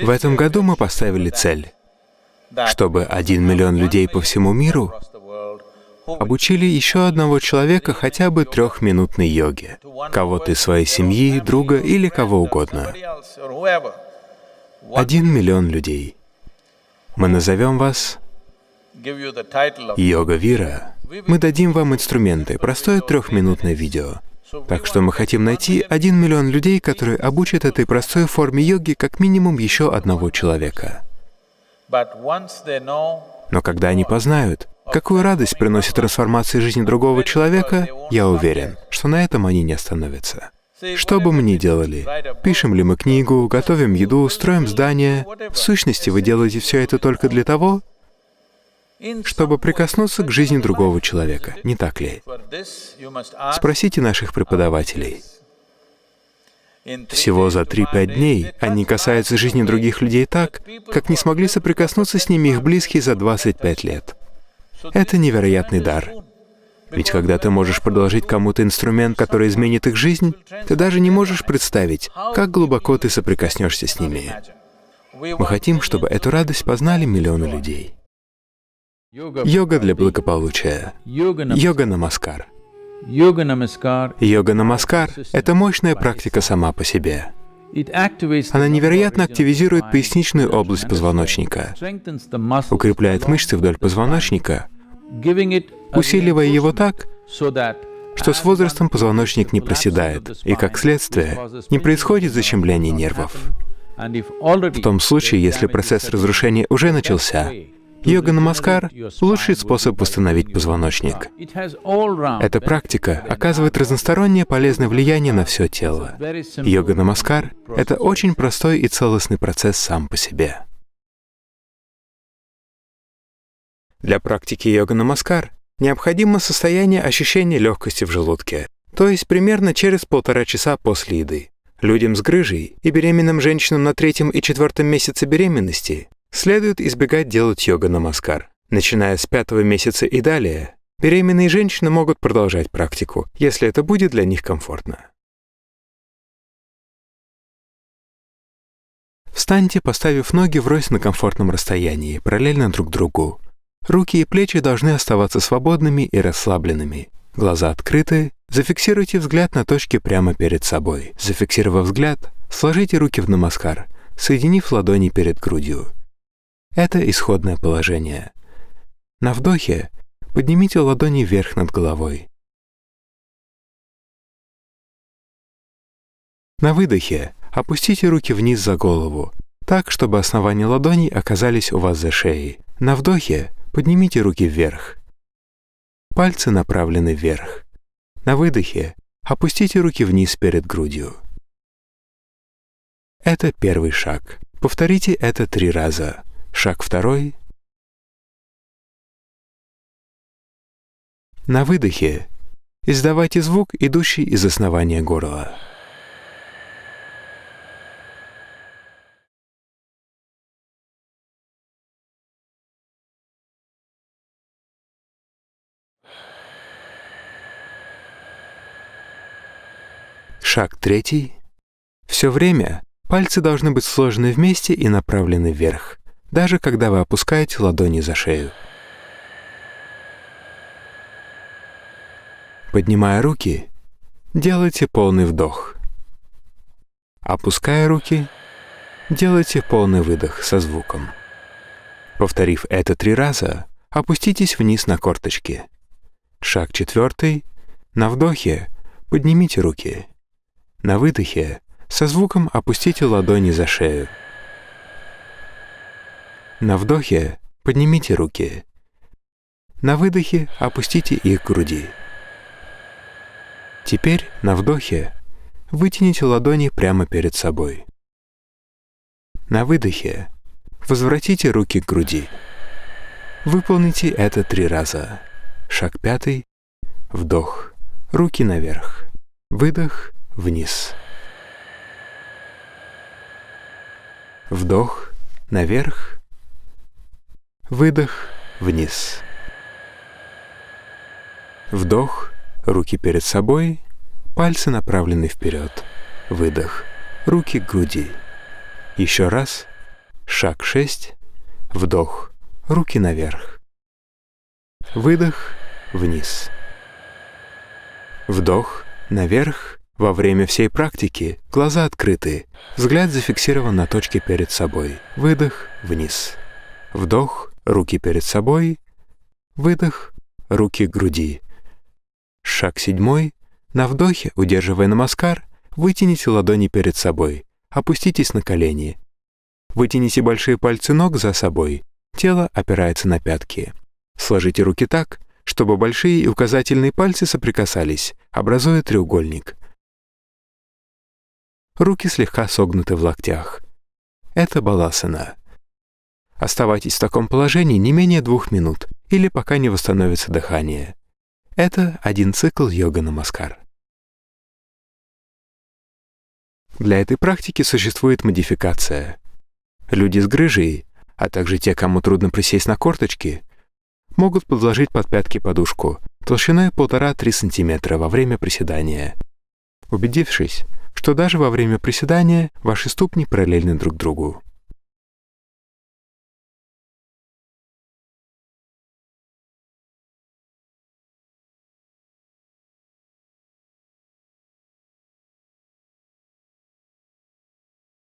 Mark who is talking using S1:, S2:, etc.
S1: В этом году мы поставили цель, чтобы один миллион людей по всему миру обучили еще одного человека хотя бы трехминутной йоге, кого-то из своей семьи, друга или кого угодно. Один миллион людей. Мы назовем вас Йога Вира. Мы дадим вам инструменты, простое трехминутное видео, так что мы хотим найти 1 миллион людей, которые обучат этой простой форме йоги как минимум еще одного человека. Но когда они познают, какую радость приносит трансформация жизни другого человека, я уверен, что на этом они не остановятся. Что бы мы ни делали, пишем ли мы книгу, готовим еду, строим здание, в сущности вы делаете все это только для того, чтобы прикоснуться к жизни другого человека, не так ли? Спросите наших преподавателей. Всего за 3-5 дней они касаются жизни других людей так, как не смогли соприкоснуться с ними их близкие за 25 лет. Это невероятный дар. Ведь когда ты можешь предложить кому-то инструмент, который изменит их жизнь, ты даже не можешь представить, как глубоко ты соприкоснешься с ними. Мы хотим, чтобы эту радость познали миллионы людей. Йога для благополучия. Йога намаскар. Йога намаскар — это мощная практика сама по себе. Она невероятно активизирует поясничную область позвоночника, укрепляет мышцы вдоль позвоночника, усиливая его так, что с возрастом позвоночник не проседает, и, как следствие, не происходит защемления нервов. В том случае, если процесс разрушения уже начался, Йога намаскар — лучший способ восстановить позвоночник. Эта практика оказывает разностороннее полезное влияние на все тело. Йога намаскар — это очень простой и целостный процесс сам по себе. Для практики йога намаскар необходимо состояние ощущения легкости в желудке, то есть примерно через полтора часа после еды. Людям с грыжей и беременным женщинам на третьем и четвертом месяце беременности Следует избегать делать йога-намаскар. Начиная с пятого месяца и далее, беременные женщины могут продолжать практику, если это будет для них комфортно. Встаньте, поставив ноги врозь на комфортном расстоянии, параллельно друг другу. Руки и плечи должны оставаться свободными и расслабленными. Глаза открыты. Зафиксируйте взгляд на точке прямо перед собой. Зафиксировав взгляд, сложите руки в намаскар, соединив ладони перед грудью. Это исходное положение. На вдохе поднимите ладони вверх над головой. На выдохе опустите руки вниз за голову, так, чтобы основания ладоней оказались у вас за шеей. На вдохе поднимите руки вверх. Пальцы направлены вверх. На выдохе опустите руки вниз перед грудью. Это первый шаг. Повторите это три раза. Шаг второй. На выдохе издавайте звук, идущий из основания горла. Шаг третий. Все время пальцы должны быть сложены вместе и направлены вверх даже когда вы опускаете ладони за шею. Поднимая руки, делайте полный вдох. Опуская руки, делайте полный выдох со звуком. Повторив это три раза, опуститесь вниз на корточки. Шаг четвертый. На вдохе поднимите руки. На выдохе со звуком опустите ладони за шею. На вдохе поднимите руки. На выдохе опустите их к груди. Теперь на вдохе вытяните ладони прямо перед собой. На выдохе возвратите руки к груди. Выполните это три раза. Шаг пятый. Вдох. Руки наверх. Выдох вниз. Вдох наверх. Выдох вниз. Вдох, руки перед собой, пальцы направлены вперед. Выдох, руки к груди. Еще раз, шаг 6, вдох, руки наверх. Выдох, вниз. Вдох, наверх. Во время всей практики глаза открыты, взгляд зафиксирован на точке перед собой. Выдох, вниз. Вдох, руки перед собой, выдох, руки к груди. Шаг седьмой. На вдохе, удерживая намаскар, вытяните ладони перед собой, опуститесь на колени. Вытяните большие пальцы ног за собой, тело опирается на пятки. Сложите руки так, чтобы большие и указательные пальцы соприкасались, образуя треугольник. Руки слегка согнуты в локтях. Это баласана. Оставайтесь в таком положении не менее двух минут или пока не восстановится дыхание. Это один цикл йога намаскар. Для этой практики существует модификация. Люди с грыжей, а также те, кому трудно присесть на корточки, могут подложить под пятки подушку толщиной 1,5-3 см во время приседания, убедившись, что даже во время приседания ваши ступни параллельны друг другу.